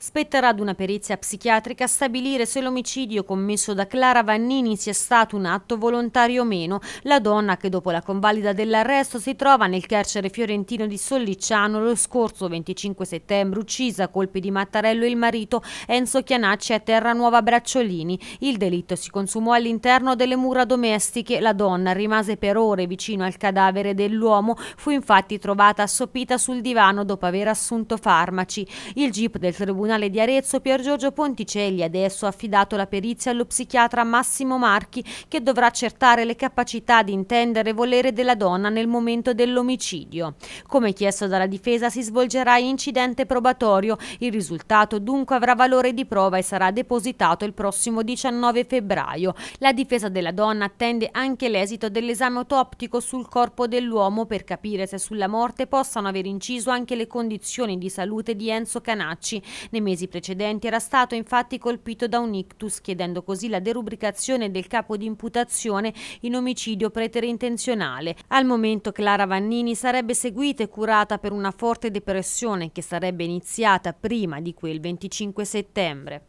Spetterà ad una perizia psichiatrica stabilire se l'omicidio commesso da Clara Vannini sia stato un atto volontario o meno. La donna che dopo la convalida dell'arresto si trova nel carcere fiorentino di Sollicciano lo scorso 25 settembre uccisa a colpi di mattarello il marito Enzo Chianacci a Terra Nuova Bracciolini. Il delitto si consumò all'interno delle mura domestiche. La donna rimase per ore vicino al cadavere dell'uomo. Fu infatti trovata assopita sul divano dopo aver assunto farmaci. Il jeep del Tribunale Tribunale di Arezzo Pier Giorgio Ponticelli adesso ha affidato la perizia allo psichiatra Massimo Marchi che dovrà accertare le capacità di intendere e volere della donna nel momento dell'omicidio. Come chiesto dalla difesa si svolgerà incidente probatorio, il risultato dunque avrà valore di prova e sarà depositato il prossimo 19 febbraio. La difesa della donna attende anche l'esito dell'esame autoptico sul corpo dell'uomo per capire se sulla morte possano aver inciso anche le condizioni di salute di Enzo Canacci. Nel nei mesi precedenti era stato infatti colpito da un ictus, chiedendo così la derubricazione del capo di imputazione in omicidio preterintenzionale. Al momento Clara Vannini sarebbe seguita e curata per una forte depressione che sarebbe iniziata prima di quel 25 settembre.